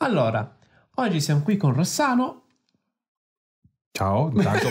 Allora, oggi siamo qui con Rossano. Ciao, tanto,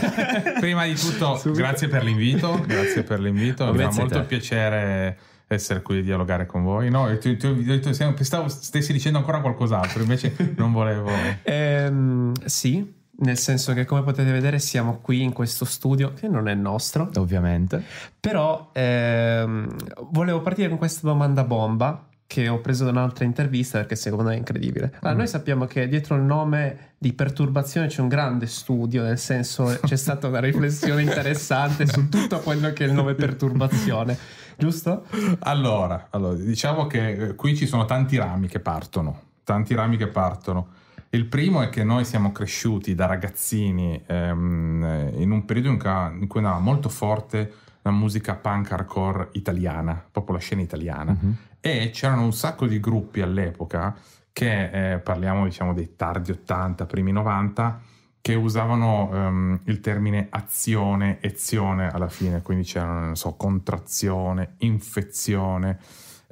prima di tutto grazie per l'invito, grazie per l'invito, mi fa molto te. piacere essere qui a dialogare con voi. No, tu, tu, tu, stavo, stessi dicendo ancora qualcos'altro, invece non volevo. ehm, sì, nel senso che come potete vedere siamo qui in questo studio che non è nostro, ovviamente, però ehm, volevo partire con questa domanda bomba che ho preso da un'altra intervista perché secondo me è incredibile. Allora, mm. noi sappiamo che dietro il nome di perturbazione c'è un grande studio, nel senso c'è stata una riflessione interessante su tutto quello che è il nome perturbazione. giusto? Allora, allora, diciamo che eh, qui ci sono tanti rami che partono, tanti rami che partono. Il primo è che noi siamo cresciuti da ragazzini ehm, eh, in un periodo in cui andava molto forte la musica punk hardcore italiana, proprio la scena italiana, mm-hmm. e c'erano un sacco di gruppi all'epoca che eh, parliamo diciamo dei tardi 80, primi 90, che usavano um, il termine azione, ezione alla fine, quindi c'erano, so, contrazione, infezione,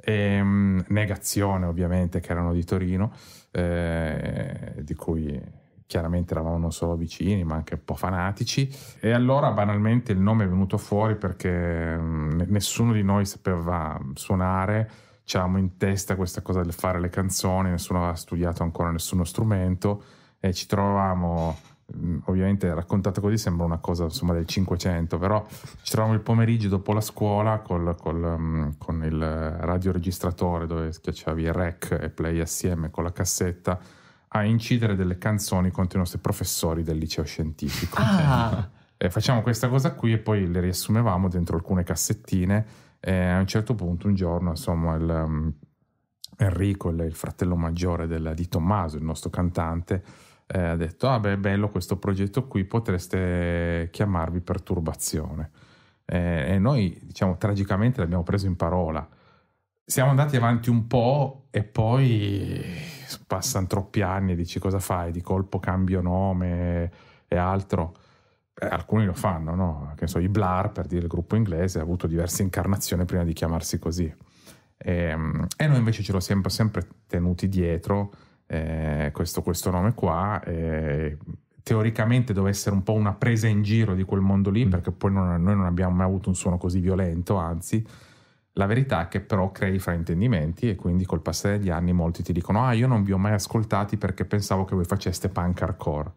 e, um, negazione ovviamente, che erano di Torino, eh, di cui chiaramente eravamo non solo vicini ma anche un po' fanatici e allora banalmente il nome è venuto fuori perché mm, nessuno di noi sapeva suonare c'avevamo in testa questa cosa del fare le canzoni nessuno aveva studiato ancora nessuno strumento e ci trovavamo Mm, ovviamente raccontata così sembra una cosa insomma del 500 però ci trovavamo il pomeriggio dopo la scuola col, col, mm, con il radioregistratore dove schiacciavi il rec e play assieme con la cassetta a incidere delle canzoni contro i nostri professori del liceo scientifico ah. e facciamo questa cosa qui e poi le riassumevamo dentro alcune cassettine e a un certo punto un giorno insomma il, um, Enrico il, il fratello maggiore del, di Tommaso il nostro cantante eh, ha detto, ah beh, bello questo progetto qui, potreste chiamarvi perturbazione. Eh, e noi, diciamo, tragicamente l'abbiamo preso in parola. Siamo andati avanti un po' e poi passano troppi anni e dici cosa fai? Di colpo cambio nome e altro. Eh, alcuni lo fanno, no? Che so, i Blar, per dire il gruppo inglese, ha avuto diverse incarnazioni prima di chiamarsi così. E, ehm, e noi invece ce lo siamo sempre tenuti dietro eh, questo, questo, nome qua. Eh, teoricamente doveva essere un po' una presa in giro di quel mondo lì, mm. perché poi non, noi non abbiamo mai avuto un suono così violento, anzi, la verità è che però crei fraintendimenti e quindi col passare degli anni molti ti dicono ah io non vi ho mai ascoltati perché pensavo che voi faceste punk hardcore,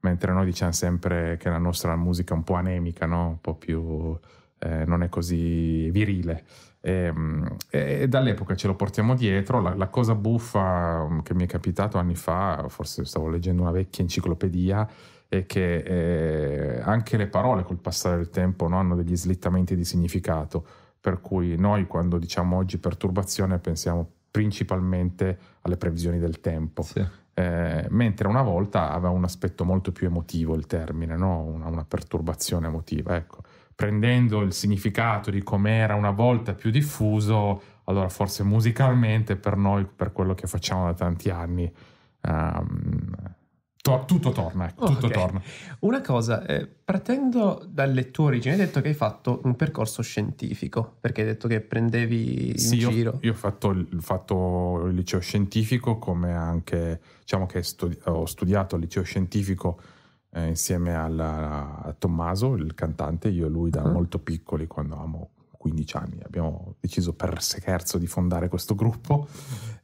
mentre noi diciamo sempre che la nostra musica è un po' anemica, no? un po' più... Eh, non è così virile. Ehm, e, e, dall'epoca ce lo portiamo dietro. La, la, cosa buffa mm, che mi è capitato anni fa, forse stavo leggendo una vecchia enciclopedia, è che eh, anche le parole col passare del tempo no, hanno degli slittamenti di significato, per cui noi quando diciamo oggi perturbazione pensiamo principalmente alle previsioni del tempo. Sì. Eh, mentre una volta aveva un aspetto molto più emotivo il termine, no? una, una perturbazione emotiva. Ecco prendendo il significato di come era una volta più diffuso, allora forse musicalmente per noi, per quello che facciamo da tanti anni, um, to- tutto torna, ecco, tutto okay. torna. Una cosa, eh, partendo dalle tue origini, cioè hai detto che hai fatto un percorso scientifico, perché hai detto che prendevi in sì, giro. Io, io ho fatto il, fatto il, liceo scientifico, come anche, diciamo che studi- ho studiato il liceo scientifico eh, insieme alla, a Tommaso, il cantante, io e lui da uh-huh. molto piccoli, quando avevamo 15 anni, abbiamo deciso per scherzo di fondare questo gruppo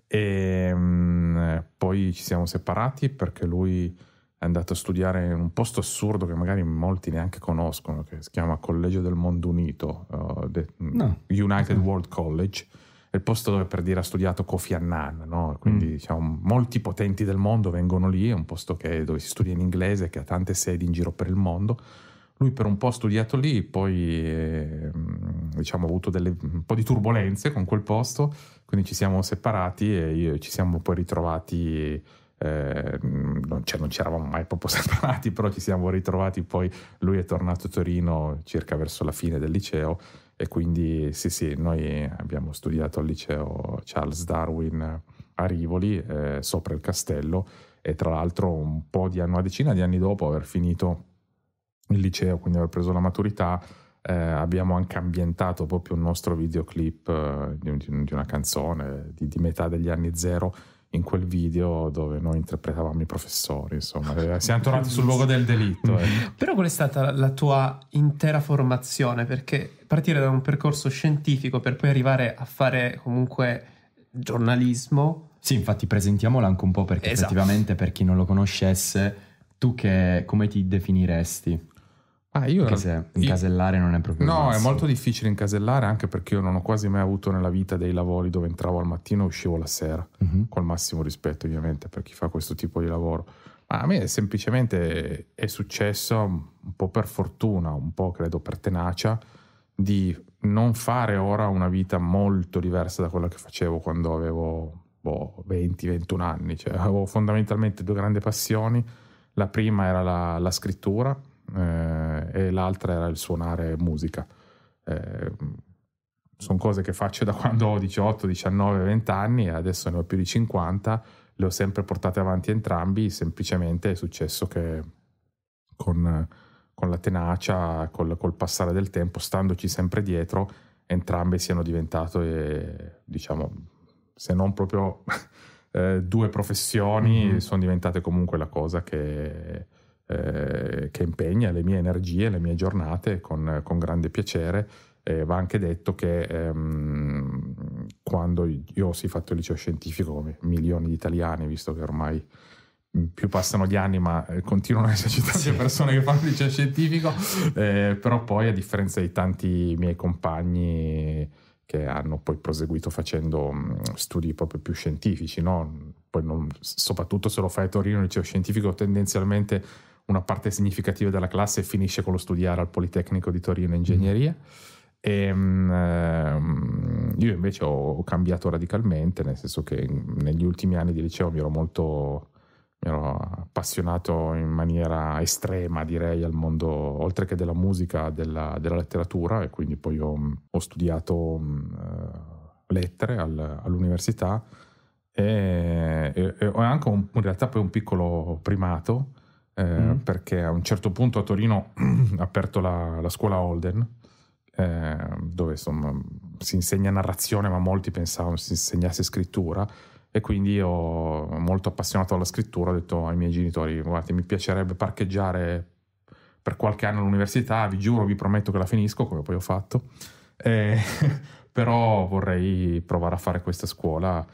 e ehm, mh, poi ci siamo separati perché lui è andato a studiare in un posto assurdo che magari molti neanche conoscono, che si chiama Collegio del Mondo Unito, uh, eh, no. Ah. United World College è il posto dove per dire ha studiato Kofi Annan, no? quindi mm. diciamo, molti potenti del mondo vengono lì, è un posto che, dove si studia in inglese, che ha tante sedi in giro per il mondo. Lui per un po' ha studiato lì, poi eh, diciamo, ha avuto delle, un po' di turbulenze con quel posto, quindi ci siamo separati e io, ci siamo poi ritrovati. Eh, non, cioè, non ci eravamo mai proprio separati, però ci siamo ritrovati. Poi lui è tornato a Torino circa verso la fine del liceo e quindi sì, sì, noi abbiamo studiato al liceo Charles Darwin a Rivoli, eh, sopra il castello, e tra l'altro un po' di anni, una decina di anni dopo aver finito il liceo, quindi aver preso la maturità, eh, abbiamo anche ambientato proprio un nostro videoclip eh, di, di, una canzone di, di, metà degli anni zero in quel video dove noi interpretavamo i professori, insomma, eh, siamo tornati sul luogo del delitto. Mm. Eh. Però qual è stata la tua intera formazione? Perché partire da un percorso scientifico per poi arrivare a fare comunque giornalismo. Sì, infatti presentiamola anche un po' perché esatto. effettivamente per chi non lo conoscesse, tu che, come ti definiresti? Ah, io anche se incasellare io, non è proprio... No, è molto difficile incasellare anche perché io non ho quasi mai avuto nella vita dei lavori dove entravo al mattino e uscivo la sera, uh-huh. col massimo rispetto ovviamente per chi fa questo tipo di lavoro. Ma a me semplicemente è successo un po' per fortuna, un po' credo per tenacia, di non fare ora una vita molto diversa da quella che facevo quando avevo boh, 20-21 anni. Cioè, avevo fondamentalmente due grandi passioni. La prima era la, la scrittura eh, e l'altra era il suonare musica. Eh, sono cose che faccio da quando ho 18, 19, 20 anni e adesso ne ho più di 50, le ho sempre portate avanti entrambi, semplicemente è successo che con, con la tenacia, col, col, passare del tempo, standoci sempre dietro, entrambe siano diventate, diciamo, se non proprio eh, due professioni, mm-hmm. sono diventate comunque la cosa che eh, che impegna le mie energie, le mie giornate con, con grande piacere. Eh, va anche detto che ehm, quando io ho sì, fatto il liceo scientifico, come milioni di italiani, visto che ormai più passano gli anni, ma eh, continuano ad esserci tante sì. persone che fanno il liceo scientifico, eh, però poi a differenza di tanti miei compagni che hanno poi proseguito facendo mm, studi proprio più scientifici, no? non, soprattutto se lo fai a Torino il liceo scientifico tendenzialmente una parte significativa della classe finisce con lo studiare al Politecnico di Torino Ingegneria. E, um, ehm, io invece ho cambiato radicalmente, nel senso che negli ultimi anni di liceo mi ero molto mi ero appassionato in maniera estrema, direi, al mondo, oltre che della musica, della, della letteratura, e quindi poi ho, ho studiato uh, lettere al, all'università e, e, e, ho anche un, in realtà poi un piccolo primato eh, mm. perché a un certo punto a Torino ha aperto la, la scuola Holden, eh, dove insomma, si insegna narrazione, ma molti pensavano si insegnasse scrittura. E quindi io, molto appassionato alla scrittura, ho detto ai miei genitori: Guardate, mi piacerebbe parcheggiare per qualche anno all'università, vi giuro, vi prometto che la finisco, come poi ho fatto. Eh, però vorrei provare a fare questa scuola.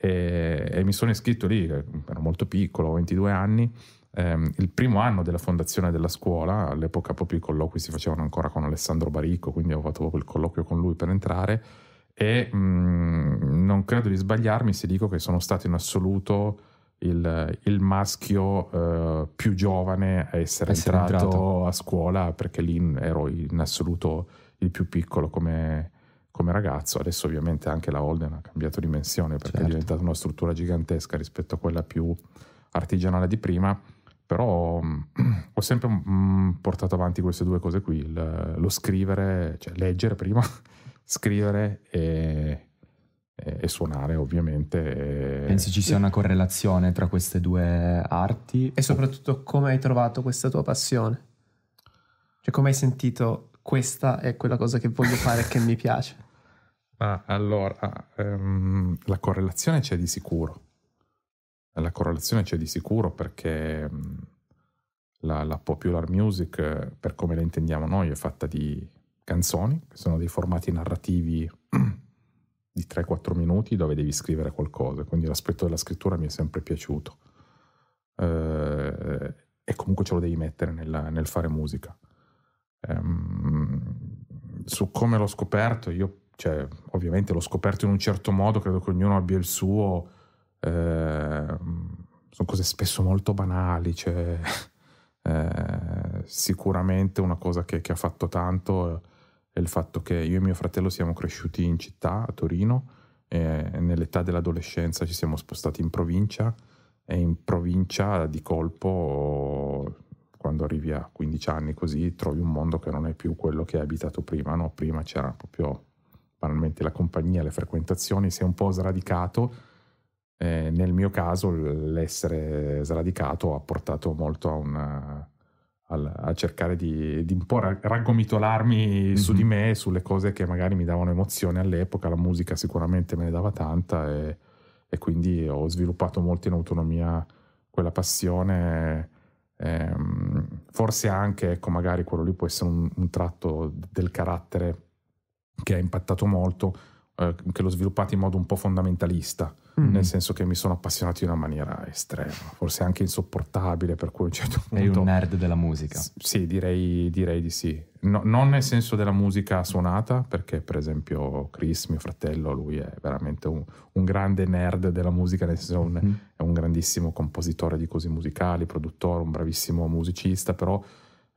E, e mi sono iscritto lì, ero molto piccolo, 22 anni ehm, il primo anno della fondazione della scuola, all'epoca proprio i colloqui si facevano ancora con Alessandro Baricco, quindi ho fatto proprio il colloquio con lui per entrare e mh, mm, non credo di sbagliarmi se dico che sono stato in assoluto il, il maschio eh, più giovane a essere, essere entrato, entrato, a scuola perché lì ero in assoluto il più piccolo come, come ragazzo. Adesso ovviamente anche la Holden ha cambiato dimensione perché certo. è diventata una struttura gigantesca rispetto a quella più artigianale di prima. Però mm, ho sempre mm, portato avanti queste due cose qui, il, lo scrivere, cioè leggere prima, scrivere e, e suonare ovviamente. Penso ci sia una correlazione tra queste due arti. E soprattutto come hai trovato questa tua passione? Cioè come hai sentito questa è quella cosa che voglio fare e che mi piace? Ah, allora, um, la correlazione c'è di sicuro. La correlazione c'è di sicuro perché la, la, popular music, per come la intendiamo noi, è fatta di canzoni, che sono dei formati narrativi di 3-4 minuti dove devi scrivere qualcosa, quindi l'aspetto della scrittura mi è sempre piaciuto. Eh, e comunque ce lo devi mettere nella, nel fare musica. Ehm, su come l'ho scoperto, io, cioè, ovviamente l'ho scoperto in un certo modo, credo che ognuno abbia il suo, Ehm, sono cose spesso molto banali, cioè, eh, sicuramente una cosa che, che, ha fatto tanto eh, è il fatto che io e mio fratello siamo cresciuti in città, a Torino, e nell'età dell'adolescenza ci siamo spostati in provincia e in provincia di colpo quando arrivi a 15 anni così trovi un mondo che non è più quello che hai abitato prima, no? prima c'era proprio banalmente la compagnia, le frequentazioni, sei un po' sradicato eh, nel mio caso l'essere sradicato ha portato molto a, una, a, a cercare di, di, un po' raggomitolarmi mm-hmm. su di me, sulle cose che magari mi davano emozione all'epoca, la musica sicuramente me ne dava tanta e, e quindi ho sviluppato molto in autonomia quella passione. Ehm, forse anche, ecco, magari quello lì può essere un, un tratto del carattere che ha impattato molto, eh, che l'ho sviluppato in modo un po' fondamentalista Mm. Nel senso che mi sono appassionato in una maniera estrema, forse anche insopportabile, per cui a un certo punto... Sei un nerd della musica. S sì, direi, direi, di sì. No, non nel senso della musica suonata, perché per esempio Chris, mio fratello, lui è veramente un, un grande nerd della musica, nel senso un, mm. è un grandissimo compositore di cose musicali, produttore, un bravissimo musicista, però...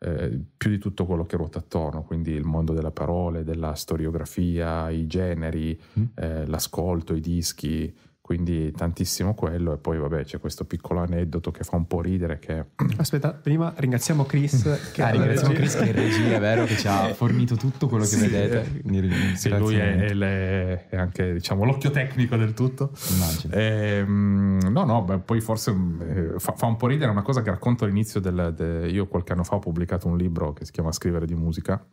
Eh, più di tutto quello che ruota attorno, quindi il mondo delle parole, della storiografia, i generi, mm. eh, l'ascolto, i dischi, quindi tantissimo quello e poi vabbè c'è questo piccolo aneddoto che fa un po' ridere che... aspetta prima ringraziamo Chris che ah, ringraziamo Chris che è regia è vero che ci ha fornito tutto quello che sì, vedete sì, lui è, le, è, anche diciamo l'occhio tecnico del tutto immagino e, ehm, no no beh, poi forse mm, eh, fa, fa, un po' ridere una cosa che racconto all'inizio del, de, io qualche anno fa ho pubblicato un libro che si chiama Scrivere di musica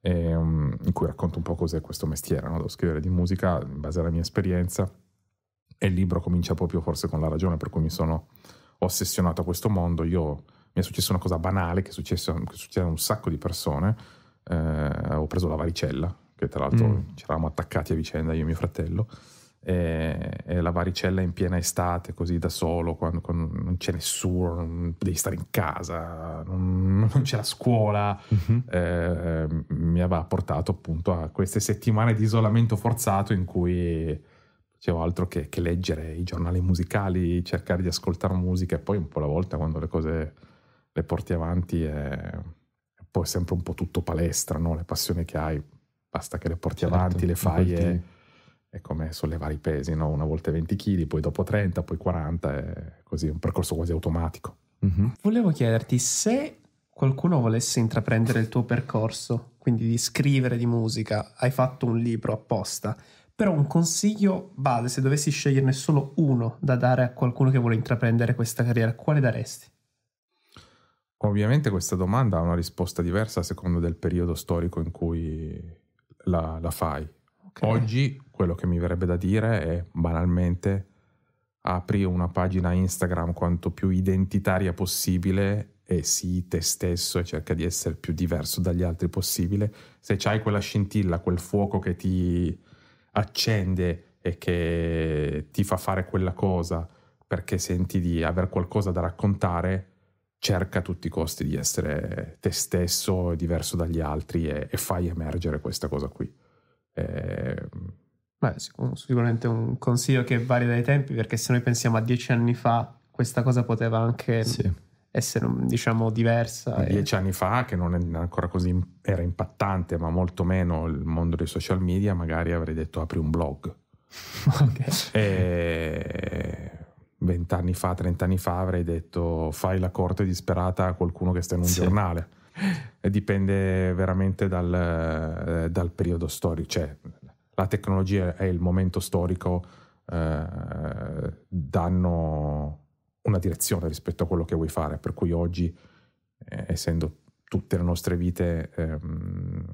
e, um, in cui racconto un po' cos'è questo mestiere no? devo scrivere di musica in base alla mia esperienza e il libro comincia proprio forse con la ragione per cui mi sono ossessionato a questo mondo. Io, mi è successa una cosa banale che, successe, che succede a un sacco di persone. Eh, ho preso la varicella, che tra l'altro mm. ci eravamo attaccati a vicenda io e mio fratello. E, e, la varicella in piena estate, così da solo, quando, quando non c'è nessuno, non, devi stare in casa, non, non c'è la scuola, mm-hmm. eh, mi aveva portato appunto a queste settimane di isolamento forzato in cui Dicevo altro che, che, leggere i giornali musicali, cercare di ascoltare musica e poi un po' alla volta quando le cose le porti avanti è, è poi sempre un po' tutto palestra, no? le passioni che hai, basta che le porti certo, avanti, le fai e, è come sollevare i pesi, no? una volta 20 kg, poi dopo 30, poi 40, è così un percorso quasi automatico. Mm-hmm. Volevo chiederti se qualcuno volesse intraprendere il tuo percorso, quindi di scrivere di musica, hai fatto un libro apposta, però un consiglio base, se dovessi sceglierne solo uno da dare a qualcuno che vuole intraprendere questa carriera, quale daresti? Ovviamente questa domanda ha una risposta diversa a seconda del periodo storico in cui la, la fai. Okay. Oggi quello che mi verrebbe da dire è banalmente apri una pagina Instagram quanto più identitaria possibile e sii te stesso e cerca di essere più diverso dagli altri possibile. Se hai quella scintilla, quel fuoco che ti accende e che ti fa fare quella cosa perché senti di aver qualcosa da raccontare, cerca a tutti i costi di essere te stesso, diverso dagli altri e, e fai emergere questa cosa qui. E... Ehm, Beh, sicuramente un consiglio che varia dai tempi perché se noi pensiamo a dieci anni fa questa cosa poteva anche sì essere diciamo diversa. Dieci e... anni fa, che non è ancora così, era impattante, ma molto meno il mondo dei social media, magari avrei detto apri un blog. okay. E vent'anni fa, trent'anni fa avrei detto fai la corte disperata a qualcuno che sta in un sì. giornale. E dipende veramente dal, eh, dal, periodo storico, cioè la tecnologia e il momento storico eh, danno una direzione rispetto a quello che vuoi fare, per cui oggi, eh, essendo tutte le nostre vite ehm,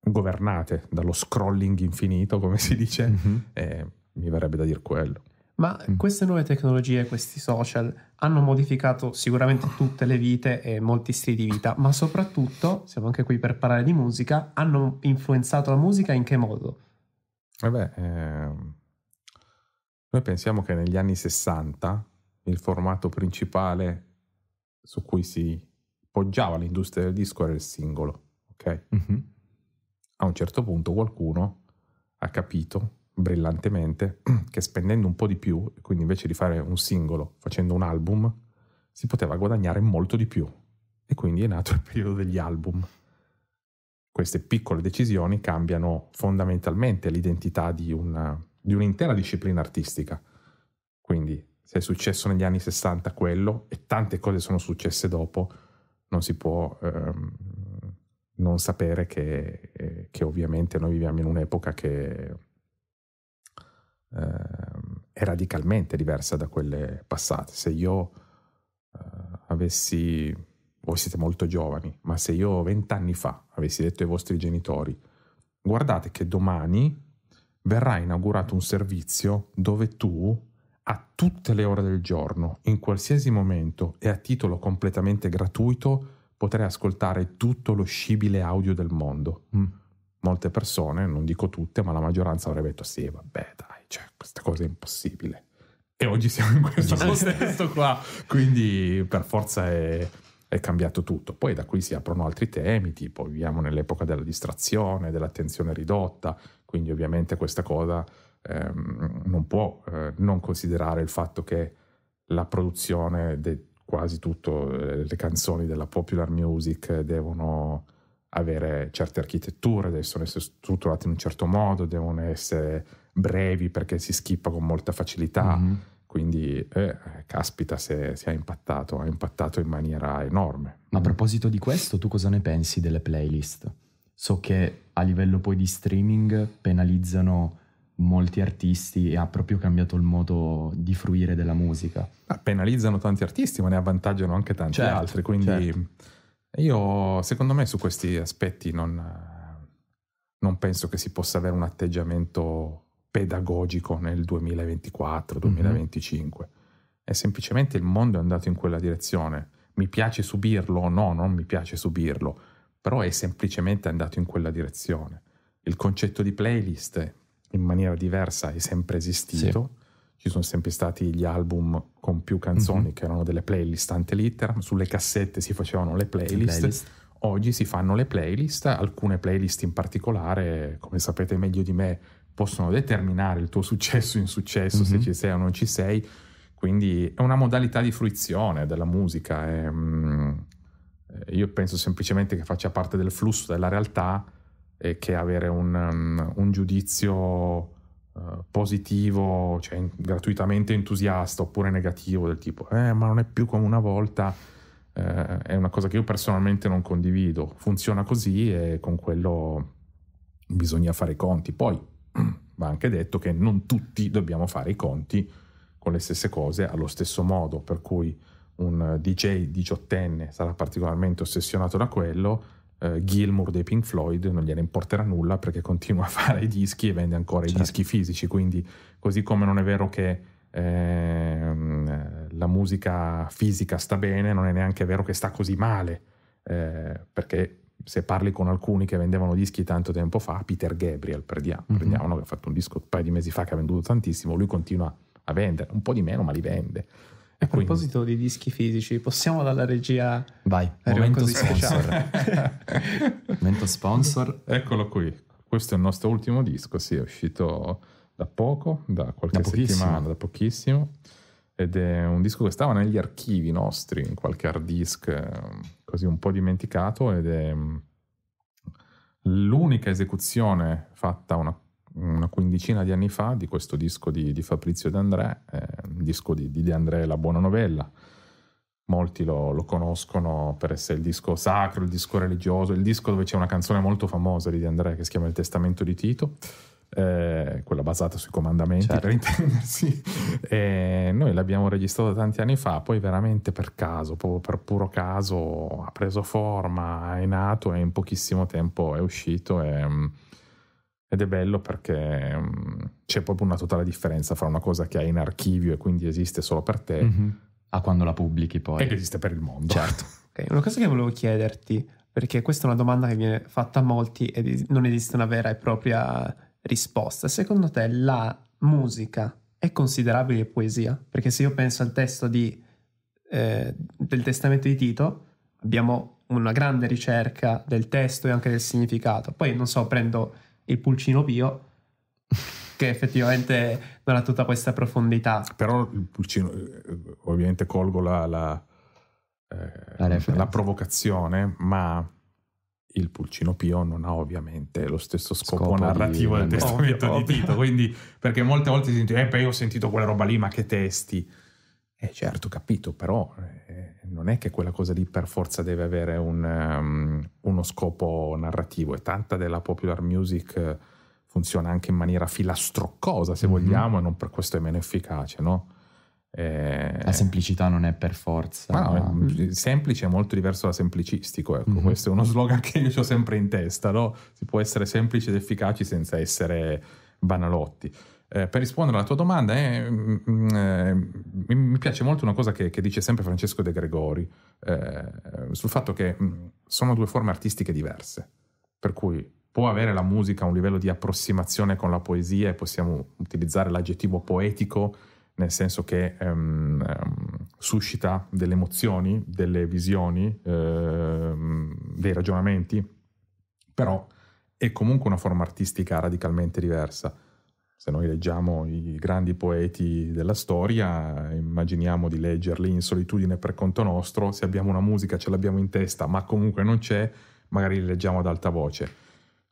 governate dallo scrolling infinito, come si dice, mm-hmm. eh, mi verrebbe da dire quello. Ma mm. queste nuove tecnologie, questi social, hanno modificato sicuramente tutte le vite e molti stili di vita, ma soprattutto, siamo anche qui per parlare di musica, hanno influenzato la musica in che modo? Vabbè, eh, ehm, noi pensiamo che negli anni 60 il formato principale su cui si poggiava l'industria del disco era il singolo, ok? Mm-hmm. A un certo punto qualcuno ha capito brillantemente che spendendo un po' di più, quindi invece di fare un singolo facendo un album, si poteva guadagnare molto di più. E quindi è nato il periodo degli album. Queste piccole decisioni cambiano fondamentalmente l'identità di, una, di un'intera disciplina artistica. Quindi se è successo negli anni 60 quello e tante cose sono successe dopo, non si può ehm, non sapere che, eh, che, ovviamente noi viviamo in un'epoca che ehm, è radicalmente diversa da quelle passate. Se io eh, avessi, voi siete molto giovani, ma se io vent'anni fa avessi detto ai vostri genitori, guardate che domani verrà inaugurato un servizio dove tu a tutte le ore del giorno, in qualsiasi momento e a titolo completamente gratuito potrei ascoltare tutto lo scibile audio del mondo. Mm. Molte persone, non dico tutte, ma la maggioranza avrebbe detto sì, vabbè dai, cioè, questa cosa è impossibile. E oggi siamo in questo contesto qua, quindi per forza è, è cambiato tutto. Poi da qui si aprono altri temi, tipo viviamo nell'epoca della distrazione, dell'attenzione ridotta, quindi ovviamente questa cosa ehm, non può eh, non considerare il fatto che la produzione di quasi tutte eh, le canzoni della popular music devono avere certe architetture, devono essere strutturate in un certo modo, devono essere brevi perché si schippa con molta facilità. Mm-hmm. Quindi, eh, caspita, se si è impattato, ha impattato in maniera enorme. A proposito di questo, tu cosa ne pensi delle playlist? So che a livello poi di streaming penalizzano molti artisti e ha proprio cambiato il modo di fruire della musica. Ah, penalizzano tanti artisti, ma ne avvantaggiano anche tanti certo, altri, quindi certo. io secondo me su questi aspetti non, non, penso che si possa avere un atteggiamento pedagogico nel 2024-2025. Mm-hmm. È semplicemente il mondo è andato in quella direzione. Mi piace subirlo o no, non mi piace subirlo, però è semplicemente andato in quella direzione. Il concetto di playlist in maniera diversa è sempre esistito. Sì. Ci sono sempre stati gli album con più canzoni mm-hmm. che erano delle playlist ante litteram, sulle cassette si facevano le playlist. playlist. Oggi si fanno le playlist, alcune playlist in particolare, come sapete meglio di me, possono determinare il tuo successo in successo, mm-hmm. se mhm. ci sei o non ci sei. Quindi è una modalità di fruizione della musica. È, mm, ehm, eh, io penso semplicemente che faccia parte del flusso della realtà e che avere un, um, un giudizio uh, positivo, cioè in, gratuitamente entusiasta oppure negativo del tipo eh ma non è più come una volta eh, è una cosa che io personalmente non condivido, funziona così e con quello bisogna fare i conti. Poi va anche detto che non tutti dobbiamo fare i conti con le stesse cose allo stesso modo, per cui un eh, DJ diciottenne sarà particolarmente ossessionato da quello eh, Gilmour dei Pink Floyd non gliene importerà nulla perché continua a fare i dischi e vende ancora certo. i dischi fisici, quindi così come non è vero che ehm, la musica fisica sta bene, non è neanche vero che sta così male, eh, perché se parli con alcuni che vendevano dischi tanto tempo fa, Peter Gabriel, prendiamo, mm-hmm. prendiamo che ha fatto un disco un paio di mesi fa che ha venduto tantissimo, lui continua a vendere, un po' di meno, ma li vende. A Quindi. proposito di dischi fisici, possiamo dalla regia... Vai, momento sponsor. momento sponsor. Eccolo qui, questo è il nostro ultimo disco, sì, è uscito da poco, da qualche da settimana, da pochissimo, ed è un disco che stava negli archivi nostri, in qualche hard disk, eh, così un po' dimenticato, ed è mm, l'unica esecuzione fatta una una quindicina di anni fa di questo disco di, di Fabrizio De André, eh, disco di, di De André La Buona Novella. Molti lo, lo, conoscono per essere il disco sacro, il disco religioso, il disco dove c'è una canzone molto famosa di De André che si chiama Il Testamento di Tito, eh, quella basata sui comandamenti certo. per intendersi. E noi l'abbiamo registrata tanti anni fa, poi veramente per caso, proprio per puro caso, ha preso forma, è nato e in pochissimo tempo è uscito. E, mm, ed è bello perché um, c'è proprio una totale differenza fra una cosa che hai in archivio e quindi esiste solo per te. Mm-hmm. A quando la pubblichi poi. E che esiste per il mondo. Certo. okay, una cosa che volevo chiederti, perché questa è una domanda che viene fatta a molti e non esiste una vera e propria risposta. Secondo te la musica è considerabile poesia? Perché se io penso al testo di, eh, del testamento di Tito, abbiamo una grande ricerca del testo e anche del significato. Poi, non so, prendo il pulcino Pio, che effettivamente non ha tutta questa profondità. Però il pulcino, eh, ovviamente colgo la, la, eh, la, la provocazione, ma il Pulcino Pio non ha ovviamente lo stesso scopo, scopo narrativo di... del testamento ovvio, di Tito, quindi perché molte volte si sente, eh beh io ho sentito quella roba lì, ma che testi? Eh certo, capito, però eh, non è che quella cosa lì per forza deve avere un, um, uno scopo narrativo e tanta della popular music eh, funziona anche in maniera filastroccosa, se mm-hmm. vogliamo, e non per questo è meno efficace, no? E... Eh, La semplicità non è per forza. Ma ah, no, mm semplice è molto diverso da semplicistico. Ecco. Mm-hmm. Questo è uno slogan che io ho sempre in testa. No? Si può essere semplici ed efficaci senza essere banalotti eh, per rispondere alla tua domanda, eh, mm, mm, eh, mi, mi, piace molto una cosa che, che, dice sempre Francesco De Gregori, eh, sul fatto che mm, sono due forme artistiche diverse, per cui può avere la musica un livello di approssimazione con la poesia e possiamo utilizzare l'aggettivo poetico nel senso che um, um, suscita delle emozioni, delle visioni, eh, dei ragionamenti, però è comunque una forma artistica radicalmente diversa. Se noi leggiamo i grandi poeti della storia, immaginiamo di leggerli in solitudine per conto nostro, se abbiamo una musica ce l'abbiamo in testa, ma comunque non c'è, magari li leggiamo ad alta voce.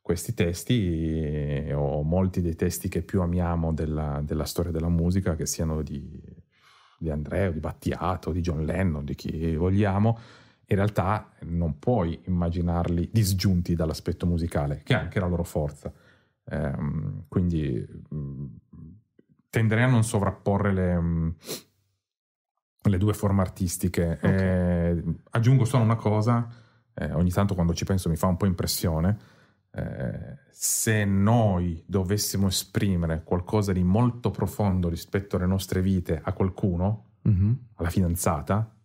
Questi testi, eh, o molti dei testi che più amiamo della, della storia della musica, che siano di, di Andreo, di Battiato, di John Lennon, di chi vogliamo, in realtà non puoi immaginarli disgiunti dall'aspetto musicale, che è anche la loro forza. Ehm, quindi mm, tenderei a non sovrapporre le, mm, le due forme artistiche. Okay. Eh, aggiungo solo una cosa, eh, ogni tanto quando ci penso mi fa un po' impressione. Eh, se noi dovessimo esprimere qualcosa di molto profondo rispetto alle nostre vite a qualcuno, mm-hmm. alla fidanzata,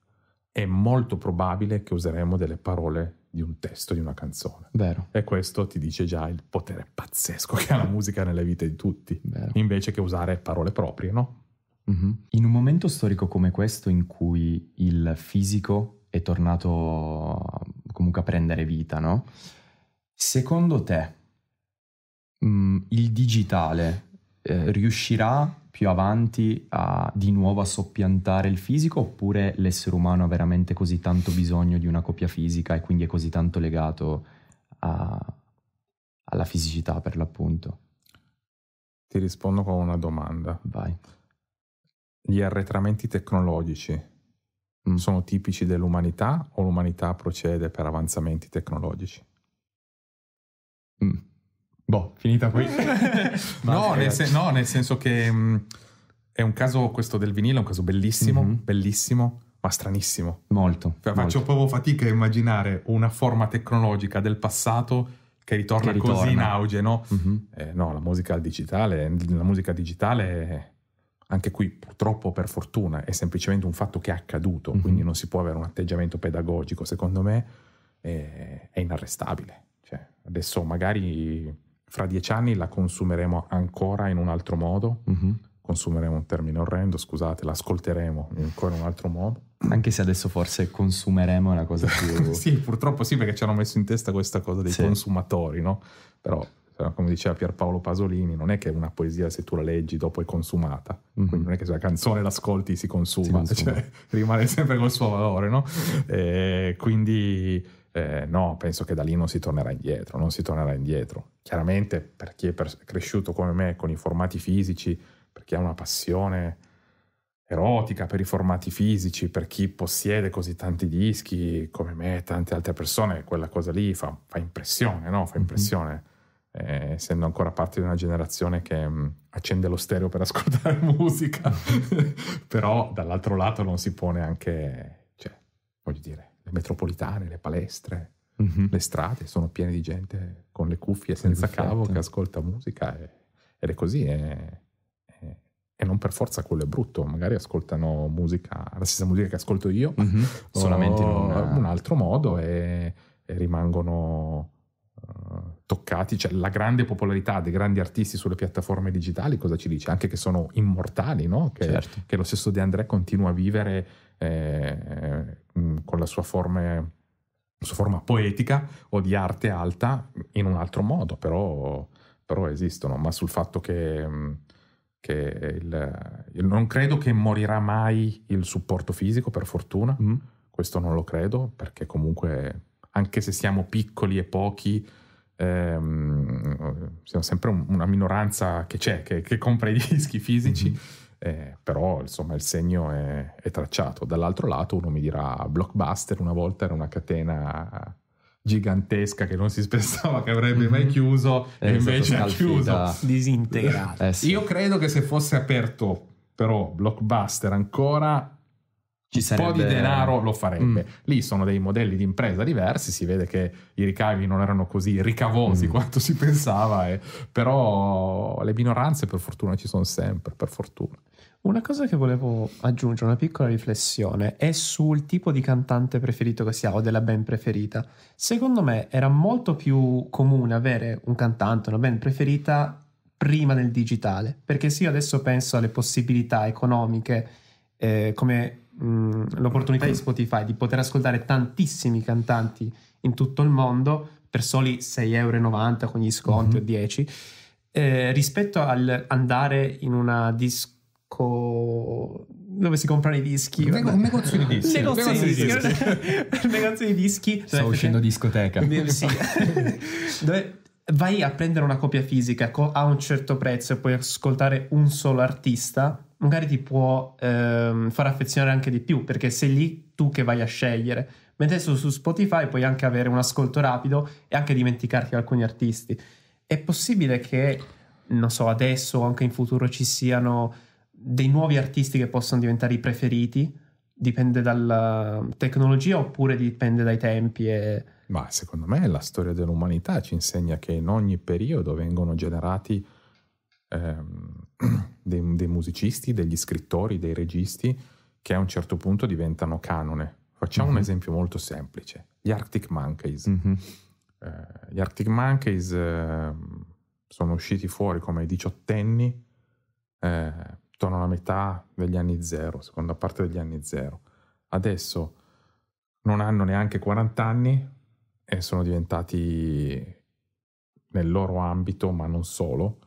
è molto probabile che useremo delle parole di un testo di una canzone. Vero. E questo ti dice già il potere pazzesco che ha la musica nelle vite di tutti, Vero. invece che usare parole proprie, no? Mm-hmm. In un momento storico come questo in cui il fisico è tornato comunque a prendere vita, no? Secondo te mh, mm, il digitale eh, riuscirà più avanti a, di nuovo a soppiantare il fisico oppure l'essere umano ha veramente così tanto bisogno di una copia fisica e quindi è così tanto legato a, alla fisicità per l'appunto? Ti rispondo con una domanda. Vai. Gli arretramenti tecnologici mm. sono tipici dell'umanità o l'umanità procede per avanzamenti tecnologici? Mm. Boh, finita qui. no, nel sen- no, nel senso che mh, mm, è un caso questo del vinile, è un caso bellissimo, mm-hmm. bellissimo, ma stranissimo. Molto. Cioè, molto. Faccio proprio fatica a immaginare una forma tecnologica del passato che ritorna, che ritorna. così in auge, no? Mm-hmm. Eh, no, la musica digitale, la musica digitale anche qui purtroppo per fortuna è semplicemente un fatto che è accaduto, mm-hmm. quindi non si può avere un atteggiamento pedagogico, secondo me è, eh, è inarrestabile. Cioè, adesso magari fra dieci anni la consumeremo ancora in un altro modo. Mm-hmm. Consumeremo un termine orrendo, scusate, l'ascolteremo ancora in un altro modo. Anche se adesso forse consumeremo è una cosa più... sì, purtroppo sì, perché ci hanno messo in testa questa cosa dei sì. consumatori, no? Però eh, come diceva Pierpaolo Pasolini, non è che una poesia se tu la leggi dopo è consumata, mm-hmm. quindi non è che se la canzone l'ascolti si consuma, si consuma. Cioè, rimane sempre col suo valore, no? E quindi eh, no, penso che da lì non si tornerà indietro, non si tornerà indietro chiaramente per chi è cresciuto come me con i formati fisici, per chi ha una passione erotica per i formati fisici, per chi possiede così tanti dischi come me e tante altre persone, quella cosa lì fa, fa impressione, no? Fa mhm. impressione. Eh, essendo ancora parte di una generazione che mh, mm, accende lo stereo per ascoltare musica, però dall'altro lato non si pone anche, cioè, voglio dire, le metropolitane, le palestre, Mm-hmm. Le strade sono piene di gente con le cuffie senza cavo che ascolta musica e, ed è così. È, è, e non per forza quello è brutto, magari ascoltano musica, la stessa musica che ascolto io, mm-hmm. solamente in una... un, altro modo e, e rimangono eh, toccati. Cioè, la grande popolarità dei grandi artisti sulle piattaforme digitali cosa ci dice? Anche che sono immortali, no? che, certo. che lo stesso De André continua a vivere eh, mm, con la sua forma su forma poetica o di arte alta in un altro modo, però, però esistono, ma sul fatto che, mm, che il, non credo che morirà mai il supporto fisico, per fortuna, mm. questo non lo credo, perché comunque anche se siamo piccoli e pochi, ehm, siamo sempre un, una minoranza che c'è, che, che compra i dischi fisici. Mm eh, però insomma il segno è, è, tracciato. Dall'altro lato uno mi dirà Blockbuster una volta era una catena gigantesca che non si pensava che avrebbe mm-hmm. mai mhm. chiuso è e invece ha chiuso. Disintegrato. Eh, sì. Io credo che se fosse aperto però Blockbuster ancora ci sarebbe... un po' di denaro lo farebbe. Mm. Lì sono dei modelli di impresa diversi, si vede che i ricavi non erano così ricavosi mm. quanto si pensava, eh. però le minoranze per fortuna ci sono sempre, per fortuna. Una cosa che volevo aggiungere, una piccola riflessione, è sul tipo di cantante preferito che si ha o della band preferita. Secondo me era molto più comune avere un cantante, una band preferita prima del digitale, perché se io adesso penso alle possibilità economiche eh, come Mm, l'opportunità di Spotify di poter ascoltare tantissimi cantanti in tutto il mondo per soli 6,90 euro con gli sconti mm-hmm. o 10 eh, rispetto all'andare in una disco dove si comprano i dischi un negozio di dischi negozio di dischi negozio di dischi stavo uscendo discoteca sì. dove vai a prendere una copia fisica a un certo prezzo e puoi ascoltare un solo artista magari ti può ehm, far affezionare anche di più, perché sei lì tu che vai a scegliere. Mentre su, su Spotify puoi anche avere un ascolto rapido e anche dimenticarti alcuni artisti. È possibile che, non so, adesso o anche in futuro ci siano dei nuovi artisti che possono diventare i preferiti? Dipende dalla tecnologia oppure dipende dai tempi e... Ma secondo me la storia dell'umanità ci insegna che in ogni periodo vengono generati ehm, dei, dei musicisti, degli scrittori, dei registi che a un certo punto diventano canone. Facciamo mm-hmm. un mhm. esempio molto semplice, gli Arctic Monkeys. Mm-hmm. Eh, gli Arctic Monkeys eh, sono usciti fuori come diciottenni, eh, alla metà degli anni zero, seconda parte degli anni zero. Adesso non hanno neanche 40 anni e sono diventati nel loro ambito, ma non solo,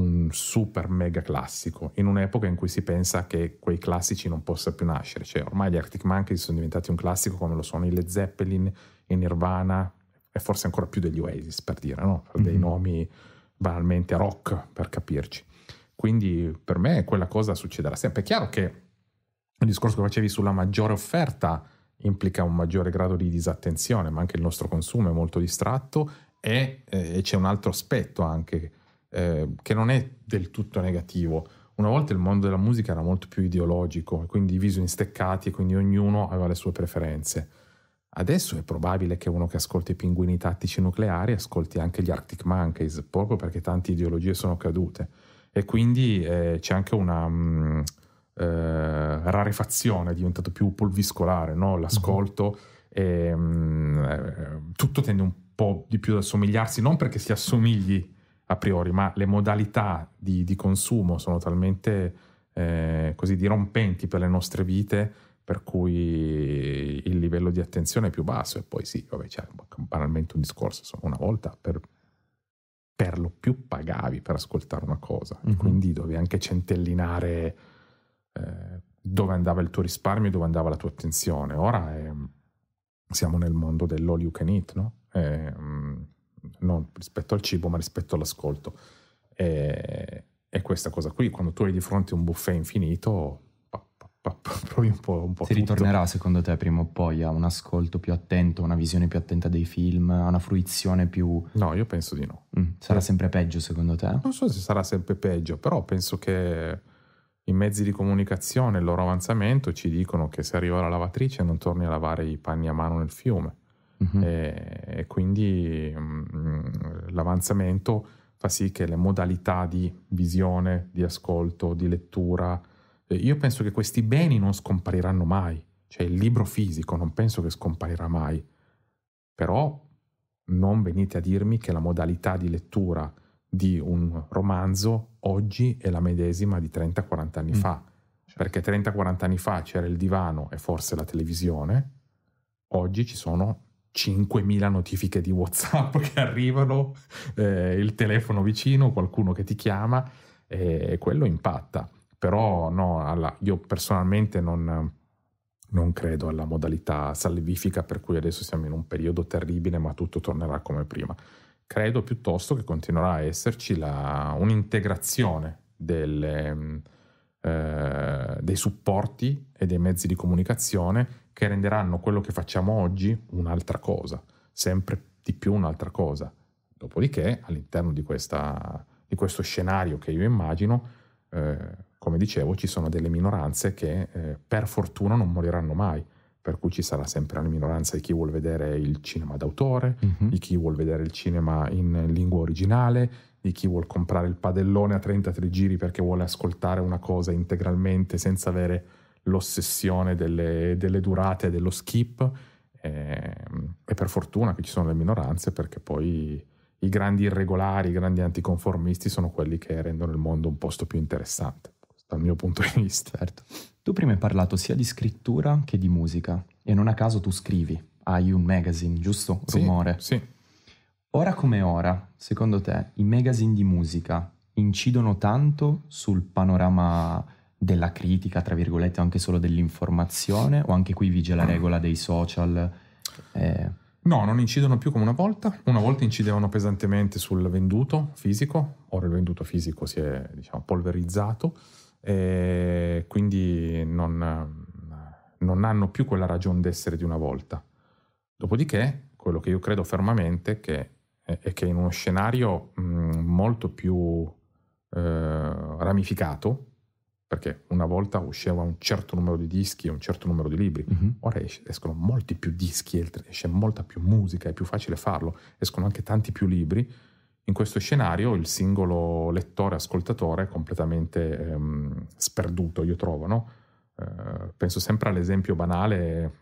un super mega classico in un'epoca in cui si pensa che quei classici non possa più nascere, cioè ormai gli Arctic Monkeys sono diventati un classico come lo sono i Led Zeppelin, i Nirvana e forse ancora più degli Oasis per dire, no? dei mm-hmm. nomi banalmente rock per capirci. Quindi per me quella cosa succederà sempre. È chiaro che il discorso che facevi sulla maggiore offerta implica un maggiore grado di disattenzione, ma anche il nostro consumo è molto distratto e, eh, c'è un altro aspetto anche eh, che non è del tutto negativo. Una volta il mondo della musica era molto più ideologico, quindi diviso in steccati e quindi ognuno aveva le sue preferenze. Adesso è probabile che uno che ascolti i pinguini tattici nucleari ascolti anche gli Arctic Monkeys, proprio perché tante ideologie sono cadute. E quindi eh, c'è anche una mh, mm, eh, rarefazione, è diventato più polviscolare no? l'ascolto. Mm-hmm. E, mh, tutto tende un po' di più ad assomigliarsi, non perché si assomigli a priori, ma le modalità di, di consumo sono talmente eh, così dirompenti per le nostre vite per cui il livello di attenzione è più basso e poi sì, vabbè, c'è banalmente un discorso, una volta per, per lo più pagavi per ascoltare una cosa, mm-hmm. quindi dovevi anche centellinare eh, dove andava il tuo risparmio e dove andava la tua attenzione. Ora è, siamo nel mondo dell'all you can eat, no? È, ehm, non rispetto al cibo, ma rispetto all'ascolto. E, e questa cosa qui, quando tu hai di fronte un buffet infinito, provi un po', un po Si tutto. ritornerà secondo te prima o poi a un ascolto più attento, a una visione più attenta dei film, a una fruizione più... No, io penso di no. Mm. Sarà eh. sempre peggio secondo te? Non so se sarà sempre peggio, però penso che i mezzi di comunicazione, il loro avanzamento ci dicono che se arriva la lavatrice non torni a lavare i panni a mano nel fiume. Uh-huh. E, e, quindi mh, l'avanzamento fa sì che le modalità di visione, di ascolto, di lettura, eh, io penso che questi beni non scompariranno mai, cioè il libro fisico non penso che scomparirà mai, però non venite a dirmi che la modalità di lettura di un romanzo oggi è la medesima di 30-40 anni mm. fa, cioè. perché 30-40 anni fa c'era il divano e forse la televisione, oggi ci sono 5.000 notifiche di WhatsApp che arrivano, eh, il telefono vicino, qualcuno che ti chiama e quello impatta. Però no, alla, io personalmente non, non credo alla modalità salvifica per cui adesso siamo in un periodo terribile ma tutto tornerà come prima. Credo piuttosto che continuerà a esserci la, un'integrazione delle, mm, eh, dei supporti e dei mezzi di comunicazione che renderanno quello che facciamo oggi un'altra cosa, sempre di più un'altra cosa. Dopodiché, all'interno di, questa, di questo scenario che io immagino, eh, come dicevo, ci sono delle minoranze che eh, per fortuna non moriranno mai, per cui ci sarà sempre la minoranza di chi vuole vedere il cinema d'autore, mm-hmm. di chi vuole vedere il cinema in lingua originale, di chi vuole comprare il padellone a 33 giri perché vuole ascoltare una cosa integralmente senza avere l'ossessione delle, delle durate dello skip ehm, e per fortuna che ci sono le minoranze perché poi i grandi irregolari, i grandi anticonformisti sono quelli che rendono il mondo un posto più interessante, dal mio punto di vista. Certo. Tu prima hai parlato sia di scrittura che di musica e non a caso tu scrivi, hai un magazine, giusto? Rumore. Sì, sì. Ora come ora, secondo te, i magazine di musica incidono tanto sul panorama della critica, tra virgolette, o anche solo dell'informazione? O anche qui vige la regola dei social? Eh... No, non incidono più come una volta. Una volta incidevano pesantemente sul venduto fisico, ora il venduto fisico si è diciamo, polverizzato e quindi non, non hanno più quella ragione d'essere di una volta. Dopodiché, quello che io credo fermamente che, è che in uno scenario molto più eh, ramificato, perché una volta usciva un certo numero di dischi e un certo numero di libri, uh-huh. ora es- escono molti più dischi, esce molta più musica, è più facile farlo, escono anche tanti più libri. In questo scenario il singolo lettore, ascoltatore è completamente ehm, sperduto, io trovo. No? Eh, penso sempre all'esempio banale